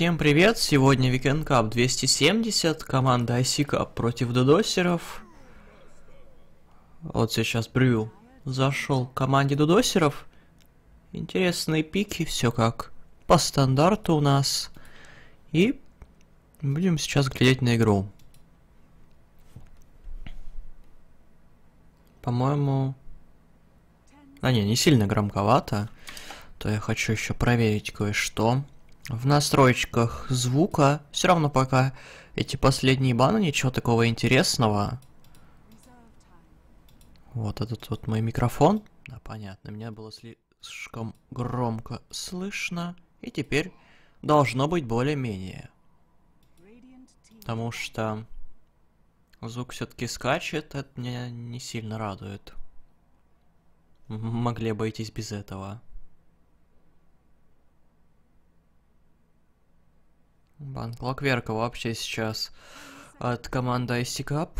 Всем привет! Сегодня Weekend Cup 270, команда IC Cup против додосеров. Вот сейчас брю зашел к команде додосеров. Интересные пики, все как по стандарту у нас. И будем сейчас глядеть на игру. По-моему... А не, не сильно громковато. То я хочу еще проверить кое-что в настройках звука, все равно пока эти последние баны, ничего такого интересного. Вот этот вот мой микрофон. Да, понятно, меня было слишком громко слышно. И теперь должно быть более-менее. Потому что звук все-таки скачет, это меня не сильно радует. Могли обойтись без этого. Банк Лакверка вообще сейчас от команды IC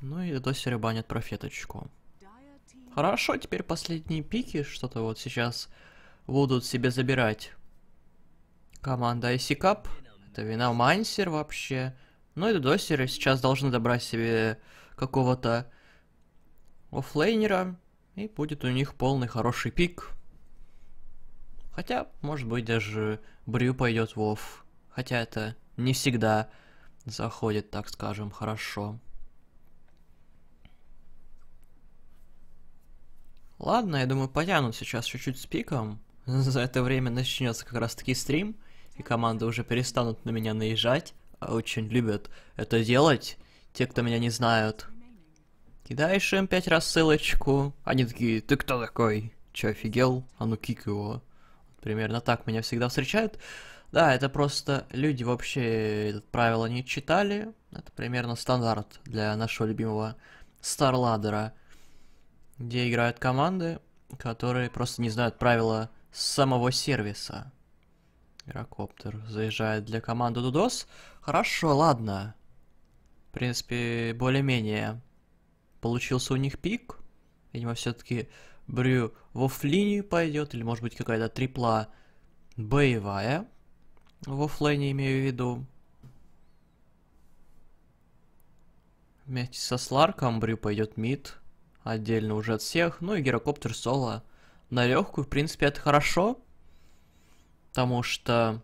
Ну и досери банят профеточку. Хорошо, теперь последние пики что-то вот сейчас будут себе забирать. Команда IC Это вина Мансер вообще. Ну и досеры сейчас должны добрать себе какого-то оффлейнера. И будет у них полный хороший пик. Хотя, может быть, даже Брю пойдет в офф хотя это не всегда заходит, так скажем, хорошо. Ладно, я думаю, потянут сейчас чуть-чуть с пиком. За это время начнется как раз таки стрим, и команды уже перестанут на меня наезжать. А очень любят это делать, те, кто меня не знают. Кидаешь им пять раз ссылочку. Они такие, ты кто такой? Че, офигел? А ну кик его. Примерно так меня всегда встречают. Да, это просто люди вообще правила не читали. Это примерно стандарт для нашего любимого Старладера, где играют команды, которые просто не знают правила самого сервиса. Гирокоптер заезжает для команды Дудос. Хорошо, ладно. В принципе, более-менее получился у них пик. Видимо, все-таки Брю в офф-линию пойдет, или может быть какая-то трипла боевая. В оффлейне имею в виду. Вместе со Сларком Брю пойдет мид. Отдельно уже от всех. Ну и гирокоптер соло. На легкую, в принципе, это хорошо. Потому что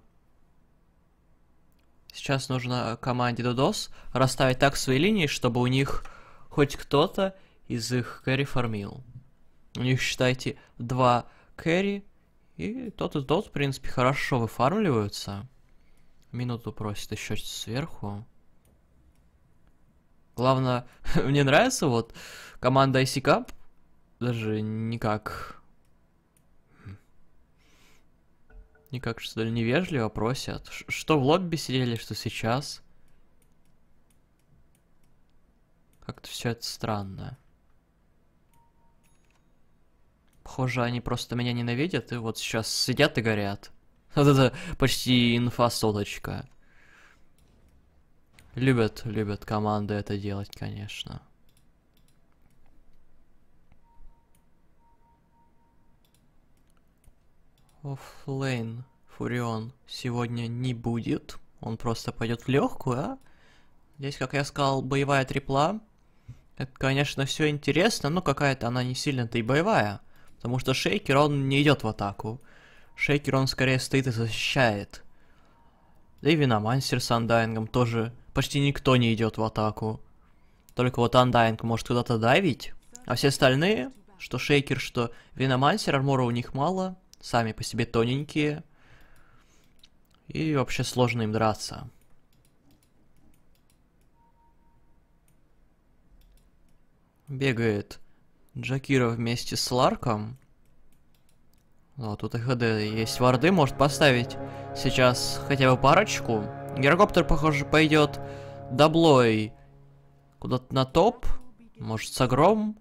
сейчас нужно команде Додос расставить так свои линии, чтобы у них хоть кто-то из их кэри фармил. У них, считайте, два кэри и тот и тот, в принципе, хорошо выфармливаются. Минуту просит еще сверху. Главное, мне нравится вот команда IC Cup. Даже никак... Никак, что ли, невежливо просят. Ш что в лобби сидели, что сейчас. Как-то все это странно. Похоже, они просто меня ненавидят и вот сейчас сидят и горят. Вот это почти инфа-соточка. Любят, любят команды это делать, конечно. Оффлейн Фурион сегодня не будет. Он просто пойдет в легкую, а? Здесь, как я сказал, боевая трипла. Это, конечно, все интересно, но какая-то она не сильно-то и боевая. Потому что шейкер, он не идет в атаку. Шейкер, он скорее стоит и защищает. Да и Виномансер с Андайнгом тоже почти никто не идет в атаку. Только вот Андайнг может куда-то давить, а все остальные, что Шейкер, что Виномансер, армора у них мало, сами по себе тоненькие. И вообще сложно им драться. Бегает Джакира вместе с Ларком. О, тут и ХД есть варды, может поставить сейчас хотя бы парочку. Герокоптер, похоже, пойдет доблой куда-то на топ. Может, с огром,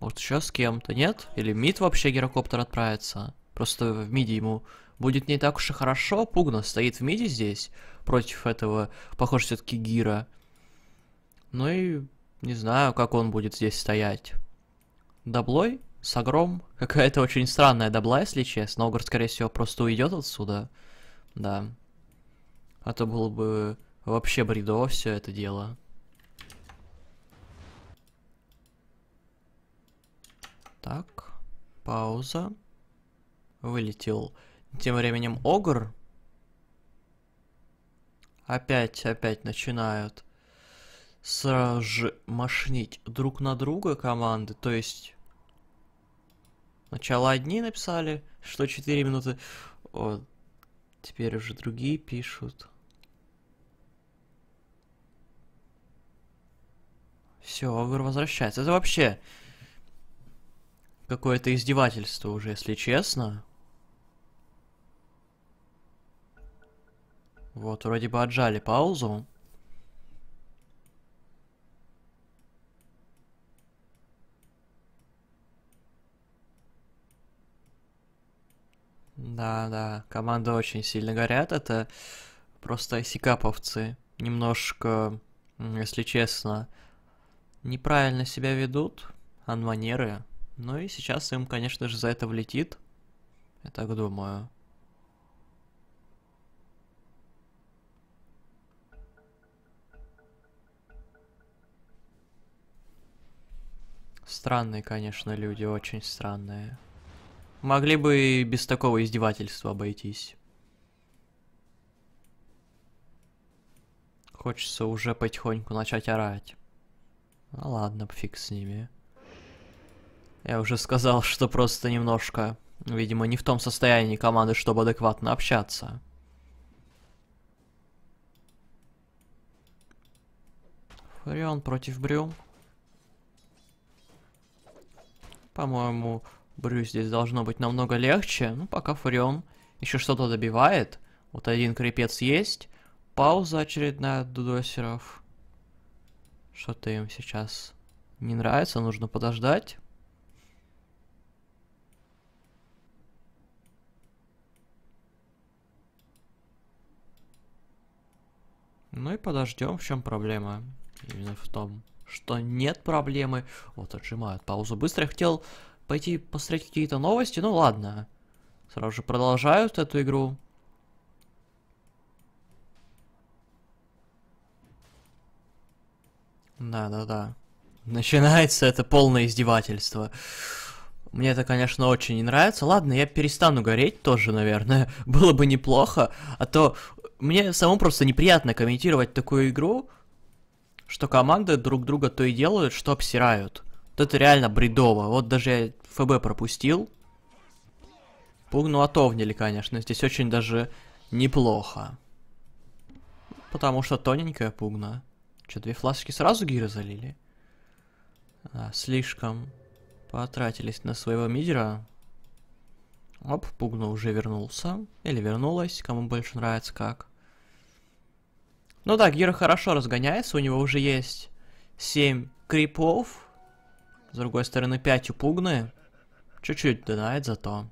Может, еще с кем-то, нет? Или мид вообще герокоптер отправится? Просто в миде ему будет не так уж и хорошо. Пугно стоит в миде здесь против этого, похоже, все-таки Гира. Ну и не знаю, как он будет здесь стоять. Даблой? С огром? Какая-то очень странная добла, если честно. Огр, скорее всего, просто уйдет отсюда. Да. А то было бы вообще бредово все это дело. Так, пауза. Вылетел. Тем временем Огр. Опять, опять начинают сразу же машнить друг на друга команды. То есть Сначала одни написали, что 4 минуты. О, теперь уже другие пишут. Все, Огр возвращается. Это вообще какое-то издевательство уже, если честно. Вот, вроде бы отжали паузу. Да, да, Команда очень сильно горят. Это просто сикаповцы немножко, если честно, неправильно себя ведут, анманеры. Ну и сейчас им, конечно же, за это влетит. Я так думаю. Странные, конечно, люди, очень странные. Могли бы и без такого издевательства обойтись. Хочется уже потихоньку начать орать. Ну ладно, фиг с ними. Я уже сказал, что просто немножко, видимо, не в том состоянии команды, чтобы адекватно общаться. Фарион против Брюм. По-моему, Брю здесь должно быть намного легче. Ну, пока Фурион еще что-то добивает. Вот один крепец есть. Пауза очередная от дудосеров. Что-то им сейчас не нравится, нужно подождать. Ну и подождем, в чем проблема. Именно в том, что нет проблемы. Вот отжимают паузу быстро. Я хотел пойти посмотреть какие-то новости. Ну ладно. Сразу же продолжают эту игру. Да-да-да. Начинается это полное издевательство. Мне это, конечно, очень не нравится. Ладно, я перестану гореть тоже, наверное. Было бы неплохо. А то мне самому просто неприятно комментировать такую игру, что команды друг друга то и делают, что обсирают. Вот это реально бредово. Вот даже я ФБ пропустил. Пуг, ну, отовнили, конечно. Здесь очень даже неплохо. Потому что тоненькая пугна. Что две фласочки сразу гиры залили? А, слишком потратились на своего мидера. Оп, пугну уже вернулся. Или вернулась, кому больше нравится как. Ну да, Гира хорошо разгоняется, у него уже есть 7 крипов. С другой стороны, 5 упугны. Чуть-чуть донает зато.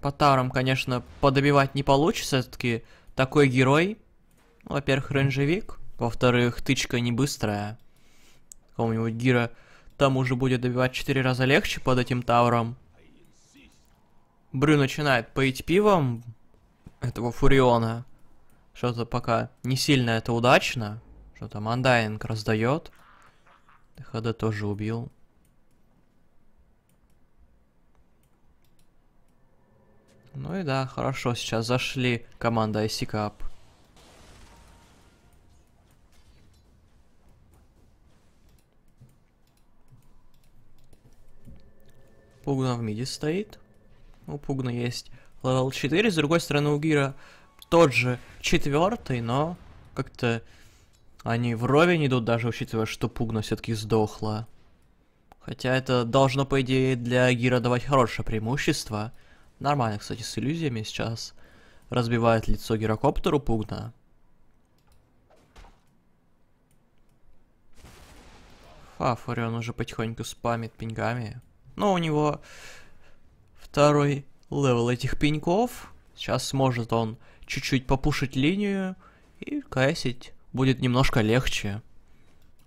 По тарам, конечно, подобивать не получится, все-таки такой герой. Ну, во-первых, ренжевик. Во-вторых, тычка не быстрая. Какого-нибудь гира там уже будет добивать 4 раза легче под этим тавром. Брю начинает поить пивом этого Фуриона. Что-то пока не сильно это удачно. Что-то Мандайнг раздает. Хода тоже убил. Ну и да, хорошо, сейчас зашли команда IC Cup. Пугна в миде стоит. У ну, Пугна есть левел 4, с другой стороны у Гира тот же четвертый, но как-то они вровень идут, даже учитывая, что Пугна все-таки сдохла. Хотя это должно, по идее, для Гира давать хорошее преимущество. Нормально, кстати, с иллюзиями сейчас. Разбивает лицо гирокоптеру Пугна. он уже потихоньку спамит пингами. Но у него второй левел этих пеньков. Сейчас сможет он чуть-чуть попушить линию и кайсить будет немножко легче.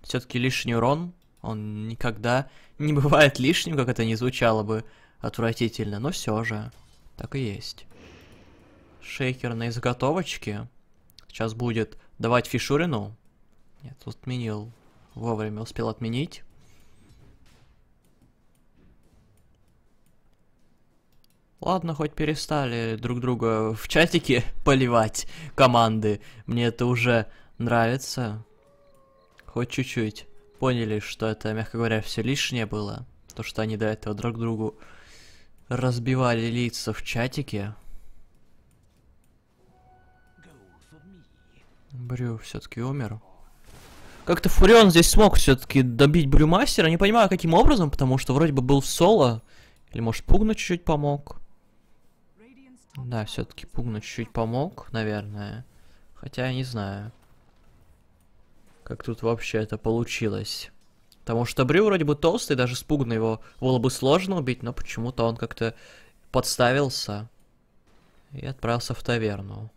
Все-таки лишний урон, он никогда не бывает лишним, как это не звучало бы отвратительно, но все же. Так и есть. Шейкер на изготовочке. Сейчас будет давать фишурину. Нет, отменил. Вовремя успел отменить. Ладно, хоть перестали друг друга в чатике поливать команды. Мне это уже Нравится? Хоть чуть-чуть. Поняли, что это, мягко говоря, все лишнее было. То, что они до этого друг другу разбивали лица в чатике. Брю все-таки умер. Как-то Фурион здесь смог все-таки добить Брюмастера. Не понимаю, каким образом, потому что вроде бы был в соло. Или, может, пугна чуть-чуть помог. Да, все-таки пугна чуть-чуть помог, наверное. Хотя я не знаю как тут вообще это получилось. Потому что Брю вроде бы толстый, даже спугно его было бы сложно убить, но почему-то он как-то подставился и отправился в таверну.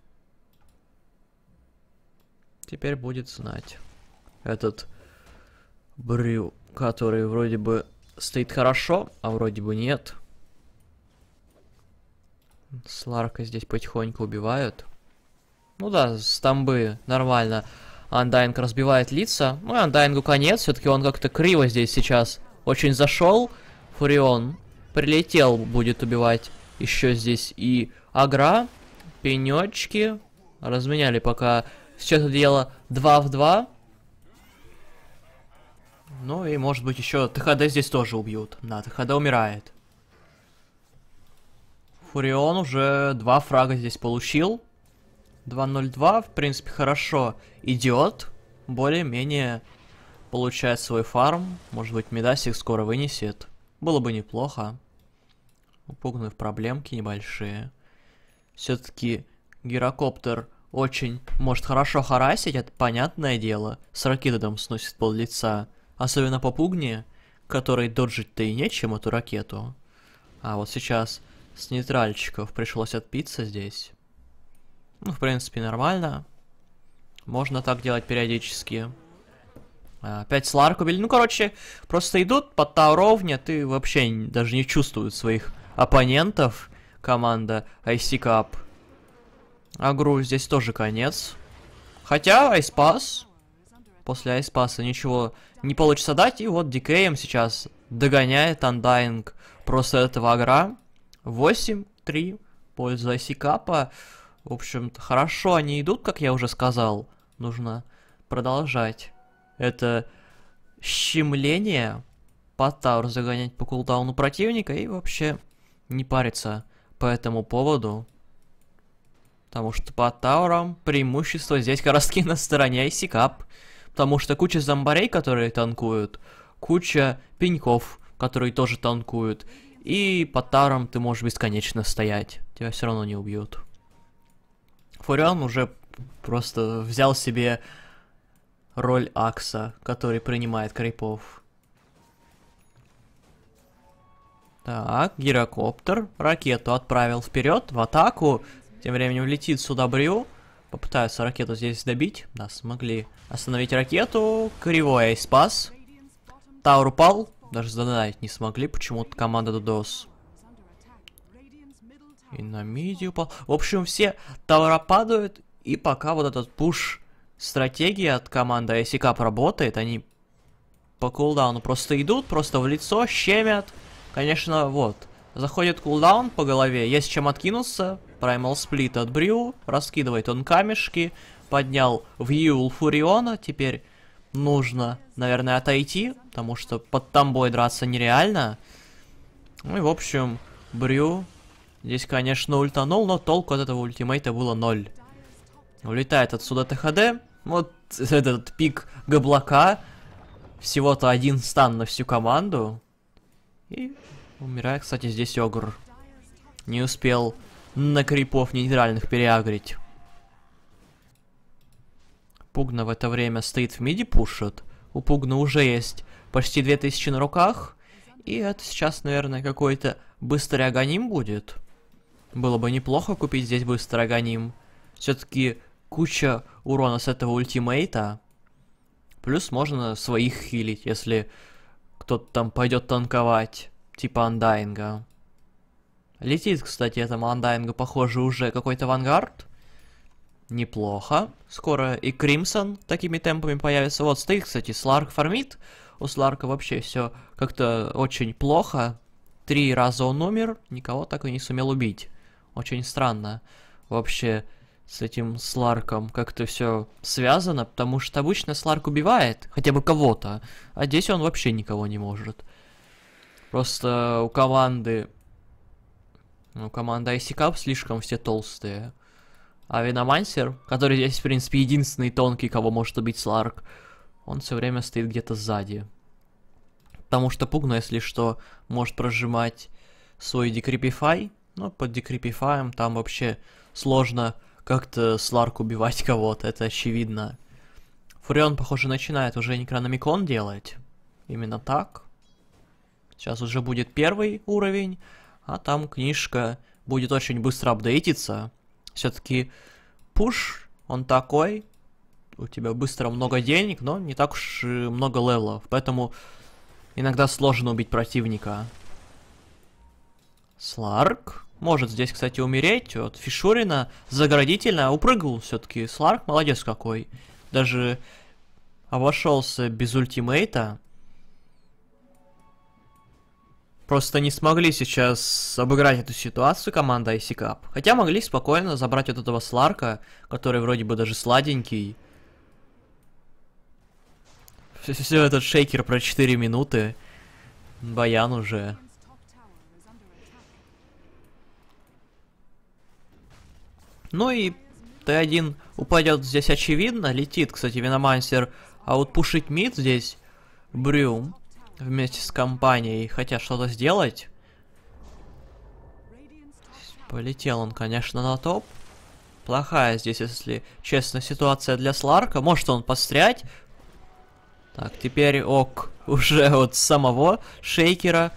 Теперь будет знать этот Брю, который вроде бы стоит хорошо, а вроде бы нет. Сларка здесь потихоньку убивают. Ну да, стамбы нормально Андайнг разбивает лица. Ну и Андайнгу конец, все-таки он как-то криво здесь сейчас очень зашел. Фурион прилетел, будет убивать еще здесь и Агра. Пенечки. Разменяли пока. все это дело 2 в 2. Ну и может быть еще ТХД здесь тоже убьют. Да, ТХД умирает. Фурион уже два фрага здесь получил. 2.02, в принципе, хорошо идет. Более-менее получает свой фарм. Может быть, Медасик скоро вынесет. Было бы неплохо. Упугнув проблемки небольшие. Все-таки гирокоптер очень может хорошо харасить, это понятное дело. С ракетом сносит пол лица. Особенно по пугне, который доджить-то и нечем эту ракету. А вот сейчас с нейтральчиков пришлось отпиться здесь. Ну, в принципе, нормально. Можно так делать периодически. А, опять Сларк убили. Ну, короче, просто идут под та ты вообще даже не чувствуют своих оппонентов. Команда IC Cup. Агру здесь тоже конец. Хотя Айспас. После Айспаса ничего не получится дать. И вот Дикеем сейчас догоняет Undying просто этого агра. 8-3 польза IC Cup. В общем-то, хорошо они идут, как я уже сказал. Нужно продолжать. Это щемление, по таур загонять по кулдауну противника и вообще не париться по этому поводу. Потому что по таурам преимущество здесь как раз таки на стороне ICCAP. Потому что куча зомбарей, которые танкуют, куча пеньков, которые тоже танкуют. И по тарам ты можешь бесконечно стоять. Тебя все равно не убьют. Фуриан уже просто взял себе роль Акса, который принимает крипов. Так, гирокоптер ракету отправил вперед в атаку. Тем временем летит сюда Брю. Попытаются ракету здесь добить. Да, смогли остановить ракету. Кривой спас. Таур упал. Даже задать не смогли почему-то команда Дудос. И на миди упал. В общем, все товара падают. И пока вот этот пуш стратегия от команды ICK работает, они по кулдауну просто идут, просто в лицо, щемят. Конечно, вот. Заходит кулдаун по голове, есть чем откинуться. Primal сплит от Брю, раскидывает он камешки, поднял в Юл Фуриона, теперь нужно, наверное, отойти, потому что под тамбой драться нереально. Ну и, в общем, Брю Здесь, конечно, ультанул, но толку от этого ультимейта было ноль. Улетает отсюда ТХД. Вот этот пик Гоблака. Всего-то один стан на всю команду. И умирает, кстати, здесь Огр. Не успел на крипов нейтральных переагрить. Пугна в это время стоит в миди, пушит. У Пугна уже есть почти 2000 на руках. И это сейчас, наверное, какой-то быстрый агоним будет. Было бы неплохо купить здесь быстро гоним. Все-таки куча урона с этого ультимейта. Плюс можно своих хилить, если кто-то там пойдет танковать, типа андайнга. Летит, кстати, этому андайнгу, похоже, уже какой-то вангард. Неплохо. Скоро и Кримсон такими темпами появится. Вот стоит, кстати, Сларк фармит. У Сларка вообще все как-то очень плохо. Три раза он умер, никого так и не сумел убить. Очень странно вообще с этим Сларком как-то все связано, потому что обычно Сларк убивает хотя бы кого-то, а здесь он вообще никого не может. Просто у команды... Ну, команда ICCAP слишком все толстые. А Виномансер, который здесь, в принципе, единственный тонкий, кого может убить Сларк, он все время стоит где-то сзади. Потому что Пугна, если что, может прожимать свой декрепифай, ну под декрепифаем там вообще сложно как-то Сларк убивать кого-то, это очевидно. Фурион, похоже, начинает уже некрономикон делать. Именно так. Сейчас уже будет первый уровень, а там книжка будет очень быстро апдейтиться. Все-таки пуш, он такой, у тебя быстро много денег, но не так уж много левелов, поэтому иногда сложно убить противника. Сларк может здесь, кстати, умереть. Вот Фишурина заградительно упрыгнул все-таки. Сларк молодец какой. Даже обошелся без ультимейта. Просто не смогли сейчас обыграть эту ситуацию команда Айсикап. Хотя могли спокойно забрать вот этого Сларка, который вроде бы даже сладенький. Все, все, все этот шейкер про 4 минуты. Баян уже. Ну и Т1 упадет здесь очевидно. Летит, кстати, Виномансер а вот пушить мид здесь. Брюм вместе с компанией хотят что-то сделать. Полетел он, конечно, на топ. Плохая здесь, если честно, ситуация для Сларка. Может он пострять. Так, теперь ок уже вот самого Шейкера.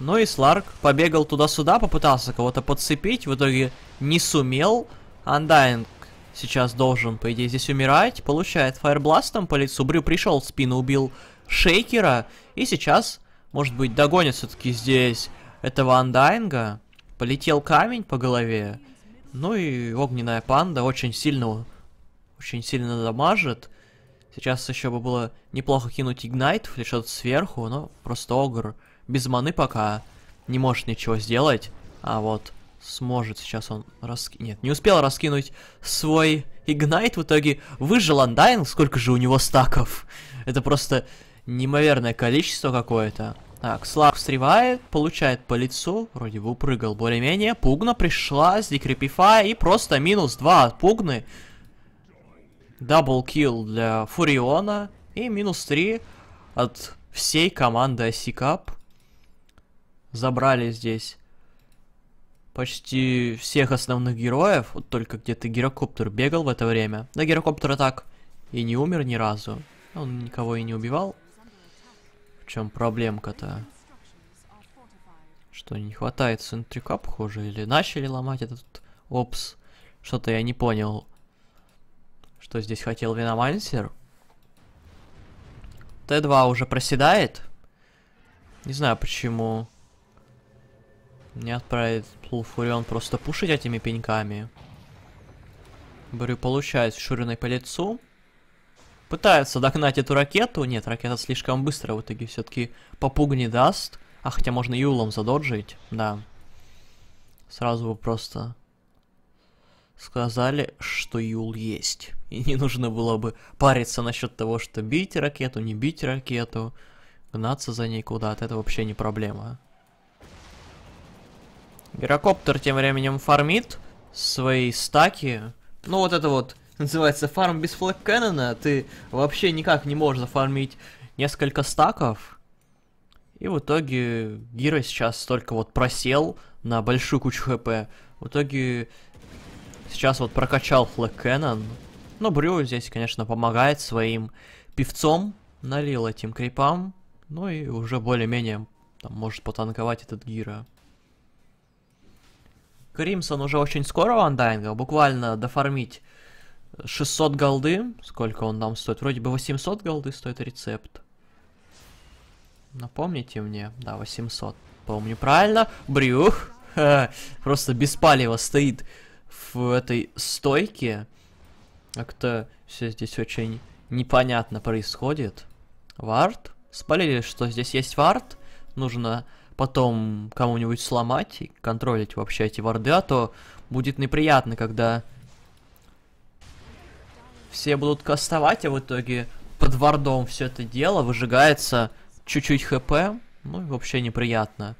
Ну и Сларк побегал туда-сюда, попытался кого-то подцепить, в итоге не сумел. Андайнг сейчас должен, по идее, здесь умирать. Получает фаербластом по лицу. Брю пришел спину, убил Шейкера. И сейчас, может быть, догонит все-таки здесь этого Андайнга. Полетел камень по голове. Ну и огненная панда очень сильно, очень сильно дамажит. Сейчас еще бы было неплохо кинуть Игнайт или что-то сверху, но просто Огр без маны пока не может ничего сделать. А вот сможет сейчас он раскинуть. Нет, не успел раскинуть свой игнайт. В итоге выжил Андайн. Сколько же у него стаков? Это просто неимоверное количество какое-то. Так, Слав встревает, получает по лицу, вроде бы упрыгал более-менее. Пугна пришла с декрепифа и просто минус 2 от Пугны. килл для Фуриона и минус 3 от всей команды Асикап забрали здесь почти всех основных героев, вот только где-то гирокоптер бегал в это время. Да, гирокоптер так и не умер ни разу. Он никого и не убивал. В чем проблемка-то? Что, не хватает центрика, похоже, или начали ломать этот опс? Что-то я не понял. Что здесь хотел Виномансер? Т2 уже проседает? Не знаю почему. Не отправит Луфурион просто пушить этими пеньками. Брю получает шуриной по лицу. Пытается догнать эту ракету. Нет, ракета слишком быстро в итоге все-таки попуг не даст. А хотя можно юлом задоджить, да. Сразу бы просто сказали, что юл есть. И не нужно было бы париться насчет того, что бить ракету, не бить ракету. Гнаться за ней куда-то, это вообще не проблема. Гирокоптер тем временем фармит свои стаки. Ну вот это вот называется фарм без флаг канона. Ты вообще никак не можешь зафармить несколько стаков. И в итоге Гира сейчас только вот просел на большую кучу хп. В итоге сейчас вот прокачал флаг канон. Но Брю здесь, конечно, помогает своим певцом. Налил этим крипам. Ну и уже более-менее может потанковать этот Гира. Кримсон уже очень скоро Ван Дайнга, буквально дофармить 600 голды. Сколько он нам стоит? Вроде бы 800 голды стоит рецепт. Напомните мне. Да, 800. Помню правильно. Брюх. Просто беспалево стоит в этой стойке. Как-то все здесь очень непонятно происходит. Вард. Спалили, что здесь есть вард. Нужно потом кому-нибудь сломать и контролить вообще эти варды, а то будет неприятно, когда все будут кастовать, а в итоге под вардом все это дело выжигается чуть-чуть хп, ну и вообще неприятно.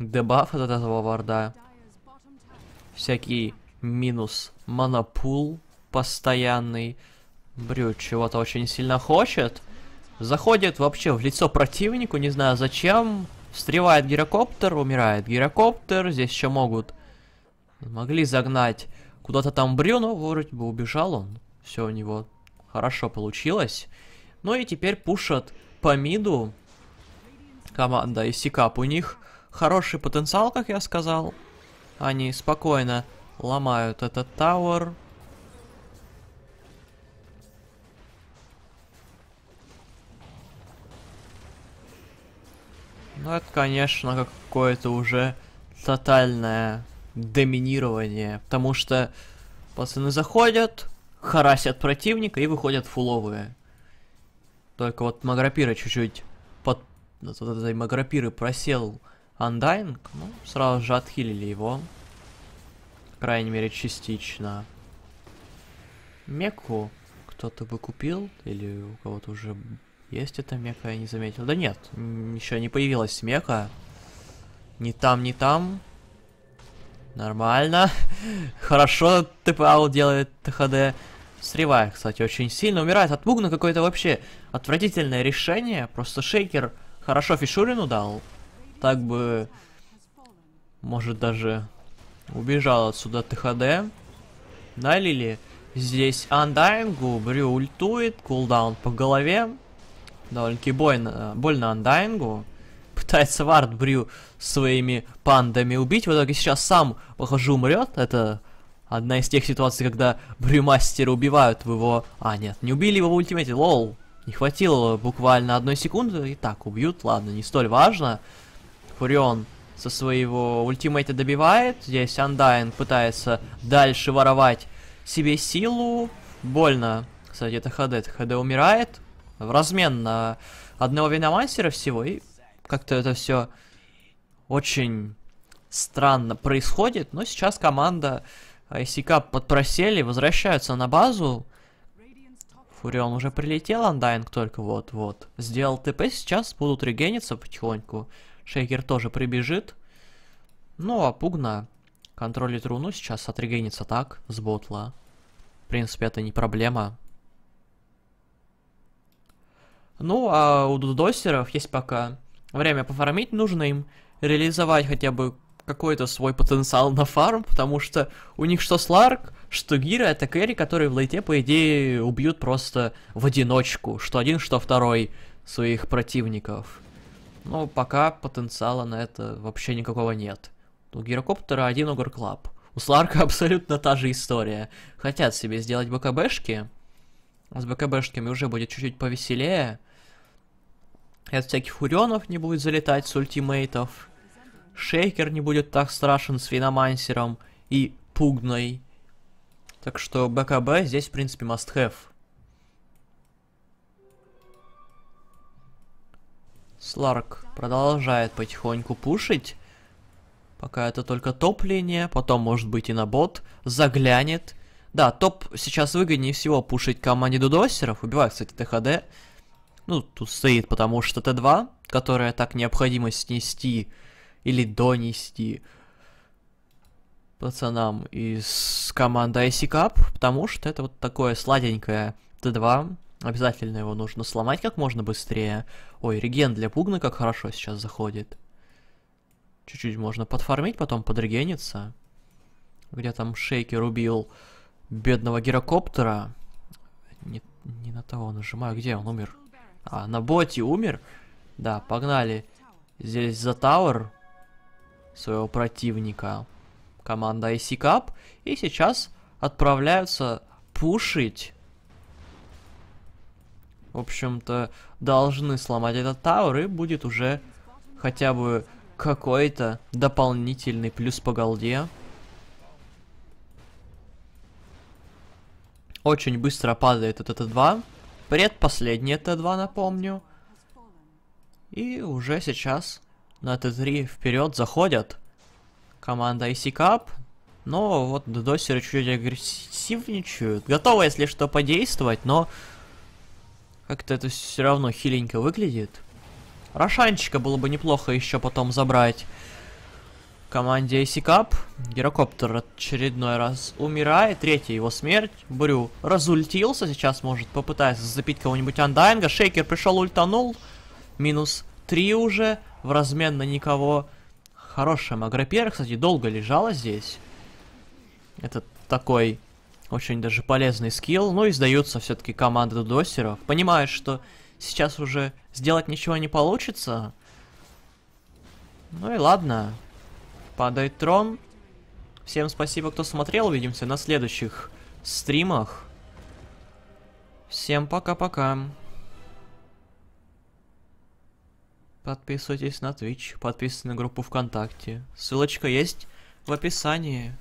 Дебаф от этого варда. Всякий минус монопул постоянный. Брю чего-то очень сильно хочет. Заходит вообще в лицо противнику, не знаю зачем. Встревает гирокоптер, умирает гирокоптер. Здесь еще могут... Могли загнать куда-то там Брюно. Вроде бы убежал он. Все у него хорошо получилось. Ну и теперь пушат по миду. Команда и Сикап. У них хороший потенциал, как я сказал. Они спокойно ломают этот тауэр. Ну это, конечно, какое-то уже тотальное доминирование, потому что пацаны заходят, харасят противника и выходят фуловые. Только вот Магропира чуть-чуть под вот этой Магропиры просел Андайнг, ну, сразу же отхилили его. крайней мере, частично. Мекку кто-то бы купил, или у кого-то уже есть эта мека, я не заметил. Да нет, еще не появилась мека. Ни там, ни там. Нормально. Хорошо ТПАУ делает ТХД. Сревая, кстати, очень сильно умирает. От Мугна какое-то вообще отвратительное решение. Просто Шейкер хорошо Фишурину дал. Так бы... Может даже убежал отсюда ТХД. Налили. Здесь Андайнгу, Брю ультует, кулдаун по голове. Довольно-таки больно, больно Андайнгу. Пытается Вардбрю своими пандами убить. В итоге сейчас сам, похоже, умрет. Это одна из тех ситуаций, когда Брюмастера убивают в его... А, нет, не убили его в ультимате, лол. Не хватило буквально одной секунды. И так, убьют, ладно, не столь важно. Фурион со своего ультимейта добивает. Здесь Андайн пытается дальше воровать себе силу. Больно. Кстати, это ХД. Это ХД умирает в размен на одного виномастера всего, и как-то это все очень странно происходит, но сейчас команда ICK э, подпросели, возвращаются на базу. Фурион уже прилетел, Андайнг только вот-вот. Сделал ТП, сейчас будут регениться потихоньку. Шейкер тоже прибежит. Ну, а Пугна контролит руну, сейчас отрегенится так, с ботла. В принципе, это не проблема. Ну, а у дудосеров есть пока время пофармить, нужно им реализовать хотя бы какой-то свой потенциал на фарм, потому что у них что Сларк, что Гира, это Кэрри, которые в лейте, по идее, убьют просто в одиночку, что один, что второй своих противников. Но пока потенциала на это вообще никакого нет. У Гирокоптера один Огурклаб. У Сларка абсолютно та же история. Хотят себе сделать БКБшки. С БКБшками уже будет чуть-чуть повеселее. От всяких уренов не будет залетать с ультимейтов. Шейкер не будет так страшен с Виномансером и Пугной. Так что БКБ здесь, в принципе, must have. Сларк продолжает потихоньку пушить. Пока это только топ-линия, потом, может быть, и на бот заглянет. Да, топ сейчас выгоднее всего пушить команде дудосеров. Убивают, кстати, ТХД. Ну, тут стоит потому что Т2, которая так необходимо снести или донести пацанам из команды IC Cup, потому что это вот такое сладенькое Т2. Обязательно его нужно сломать как можно быстрее. Ой, реген для Пугна как хорошо сейчас заходит. Чуть-чуть можно подфармить, потом подрегениться. Где там Шейкер убил бедного гирокоптера. Не, не на того нажимаю. Где он умер? А, на боте умер. Да, погнали. Здесь за Тауэр своего противника. Команда IC Cup. И сейчас отправляются пушить. В общем-то, должны сломать этот Тауэр. И будет уже хотя бы какой-то дополнительный плюс по голде. Очень быстро падает этот 2. Предпоследние Т2, напомню. И уже сейчас на Т3 вперед заходят. Команда IC Cup. Но вот додосеры чуть агрессивничают. Готовы, если что, подействовать, но... Как-то это все равно хиленько выглядит. Рошанчика было бы неплохо еще потом забрать команде AC Cup. Герокоптер очередной раз умирает. Третья его смерть. Брю разультился. Сейчас, может, попытается запить кого-нибудь андайнга. Шейкер пришел, ультанул. Минус 3 уже. В размен на никого. Хорошая Магропера, кстати, долго лежала здесь. Это такой очень даже полезный скилл. Ну и сдаются все-таки команды досеров. Понимают, что сейчас уже сделать ничего не получится. Ну и ладно. Падает трон. Всем спасибо, кто смотрел. Увидимся на следующих стримах. Всем пока-пока. Подписывайтесь на Twitch, подписывайтесь на группу ВКонтакте. Ссылочка есть в описании.